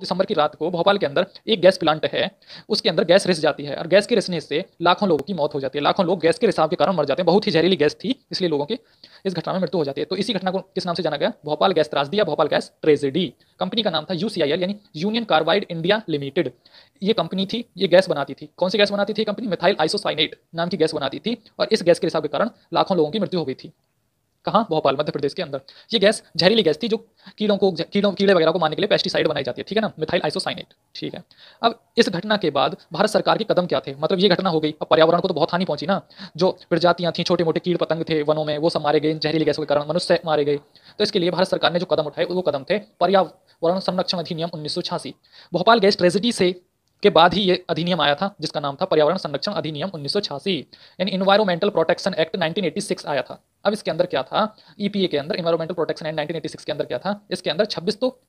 दिसंबर की रात को भोपाल के अंदर एक गैस प्लांट है उसके अंदर गैस रिस जाती है और गैस के रिसने से लाखों लोगों की मौत हो जाती है लाखों लोग गैस के रिसाव के कारण मर जाते हैं बहुत ही जहरीली गैस थी इसलिए लोगों की इस घटना में मृत्यु हो जाती है तो इसी घटना को किस नाम से जाना गया भोपाल गैस त्रासदी या भोपाल गैस ट्रेजेडी कंपनी का नाम था यू यानी यूनियन कार्बाइड इंडिया लिमिटेड ये कंपनी थी ये गैस बनाती थी कौन सी गैस बनाती थी कंपनी मिथाइल आइसोसाइनेट नाम की गैस बनाती थी और इस गैस के रिसाव के कारण लाखों लोगों की मृत्यु हो गई थी कहाँ भोपाल मध्य प्रदेश के अंदर ये गैस जहरीली गैस थी जो कीड़ों को कीड़ों कीड़े वगैरह को मारने के लिए पेस्टिसाइड बनाई जाती है ठीक है ना मिथाइल आइसोसाइनेट ठीक है अब इस घटना के बाद भारत सरकार के कदम क्या थे मतलब ये घटना हो गई अब पर्यावरण को तो बहुत हानि पहुंची ना जो प्रजातियां थी छोटे मोटे कीड़ पतंग थे वनों में वो सब मारे गए जहरीली गैसों के कारण मनुष्य मारे गए तो इसके लिए भारत सरकार ने जो कदम उठाए वो कदम थे पर्यावरण संरक्षण अधिनियम उन्नीस भोपाल गैस ट्रेजिडी से के बाद ही ये अधिनियम आया था जिसका नाम था पर्यावरण संरक्षण अधिनियम उन्नीस सौ छियासी यानी इन्वायरमेंटल प्रोटेक्शन एक्ट 1986 आया था अब इसके अंदर क्या था ईपीए e के अंदर इन्वायरमेंटल प्रोटेक्शन एंड 1986 के अंदर क्या था इसके अंदर 26 तो